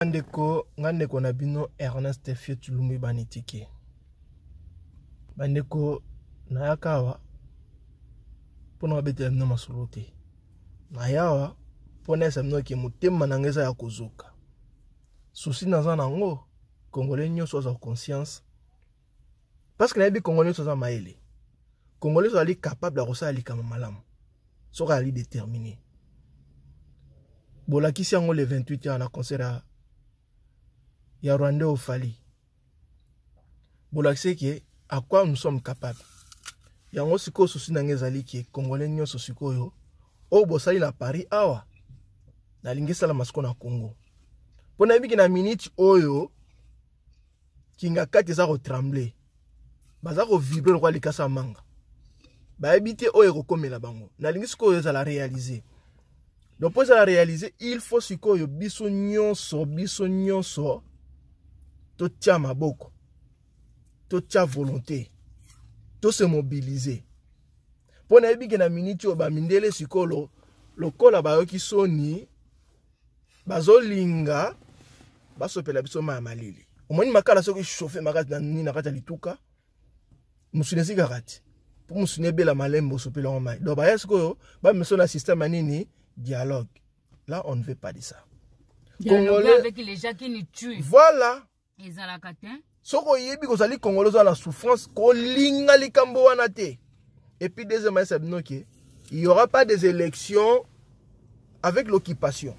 bandeko nga ndeko na bino ernest fietulumbu banetiki bandeko nayaka awa mpona babetela bino masolo te naya awa mpona yasa bino ke motema na ngai eza ya kozoka susi naza nango kongole nyonso aza conscience parceke nayebi kongole nyonso aza mayele kongole nyonso azali capable ya kosala likama malamu soki azali déterminé bolakisi yango le 28 ya na concert ya Yarwande Rwanda au Fali. Bolakiseke, à quoi nous sommes capables. Ya siko souci na ki Congolais nyonso yo. na Paris awa. Na lingisa la masiko na Congo. Pona na minute oyo kinga kati za trembler. Baza ko vibrer lokwa likasa manga. bayebi te oyo la bango nalingi sikoyo la réaliser. donc mpo ezala réaliser il faut sikoyo biso nyonso biso nyonso tout boko. maboko tia volonté tose mobilize Pona nayebi ke na miniti oyo bamindele sikolo lokola bayoki soni bazolinga basopela biso ma ya malili omoni makala soki chauffe ma na nini na kati ya lituka mosuni esikaka ti mpo mosuni ebela malembe osopeli yango mai donc baya na dialogue là on ne veut pas de ça Voilà ezalaka te soki oyebi Kongolo congolais la souffrance kolinga likambo wana te puis deuxième ayesa bino ke il y aura pas des élections avec l'occupation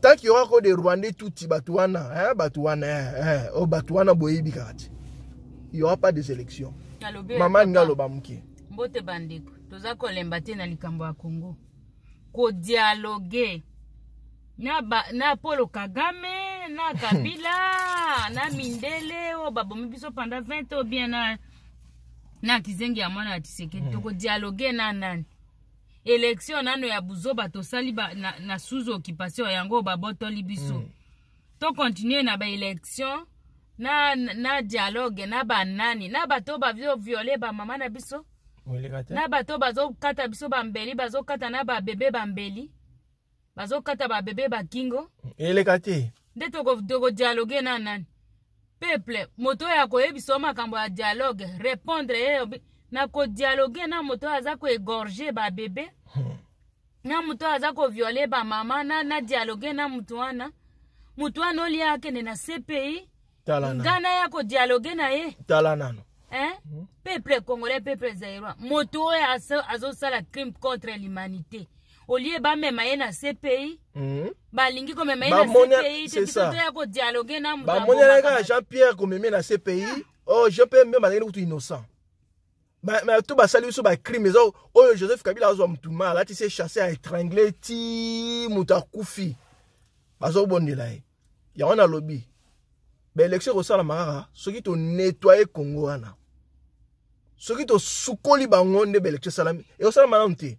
tant qu'il y aura ko des rwandais tuti tibatuana, hein, batuana, eh, eh, o batuana boyebi kaka il y aura pas des élections mama ngalo aloba mbote bandeko toza ko Lembate na likambo a congo dialoguer. na, ba, na polo kagame na kabila na mindele oyo babomi biso panda 20 o bien na na kizenge ya mwana ya tisekedi hmm. tokodialoge na nani élection nano ya buzoba tosali na, na suzu occupation yango babotoli biso mm. tokontinue na baélection na, na dialogue na banani na bato bazoviole bamama na biso na bato bazokata biso bambeli bazokata na babebe bambeli bazokata babebe bakingo eleka te nde tokodialoge na nani peple moto oyo akoyebisawo makambo ya dialogue répondre yeyo nakodialoge na moto oyo aza koegorge babebe hmm. na moto oyo aza koviole bamama na na dialoge na motu wana motu wana olia akende na cpi nga na ye akodialoge na ye tala nano hein? Mm. peuple congolais peuple zaïrois moto oyo azosala crime contre l'humanité olie bamema ye na cpi hmm? balingi komema ye na cpi tepitoto ya kodialoge na bamoniana kaka jean pierre komemi na cpi oh jean pierre mbe bazalaki kutu innocent to basali biso bacrime eza oh joseph kabila azwa mutu ma alati se chasse étrangler ti ba moto akufi bazobondela ye yango nalobi baélection ekosalama kaka soki tonetwaye kongo wana soki tosukoli bango nde baélection esalami ekosalama nanu te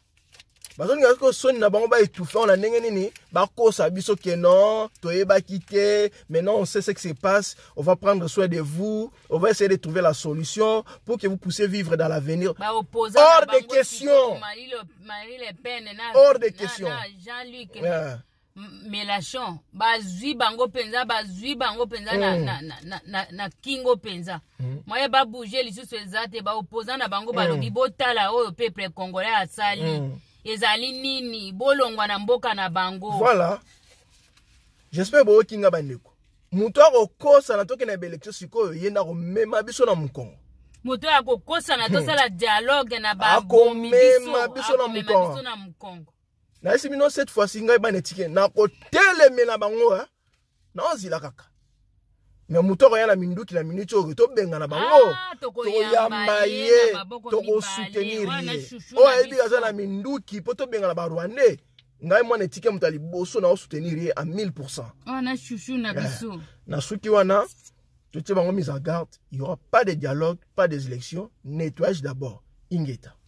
na non maintenant on sait ce qui se passe on va prendre soin de vous on va essayer de trouver la solution pour que vous puissiez vivre dans l'avenir hors de question hors de question bango bango mm. na, na, na, na, kingo penza mm. na bango mm. peuple congolais ezali nini bolongwa na mboka na bango voilà jespere bookinga bandeko moto akokosana tokende na baelektio sikoyo ye na komema biso na mokongo moto oyo akokosana tosala hmm. dialogue na bakomema biso na mokongo nayesi bino cette fois-ci ngai banetike nakotelemela bango naozila kaka na motu akoya na minduki na miniti oyo tobengana bango tokoyamba ye tokosoutenir ye oyo ayebi aza na minduki mpo tobengana barwandais ngai mwana etike moto ya liboso na osoutenir ye a 1000 pourcent eh, na suki wana totie bango mise en garde il y aura pas de dialogue pas des élections nettoyage d'abord ingeta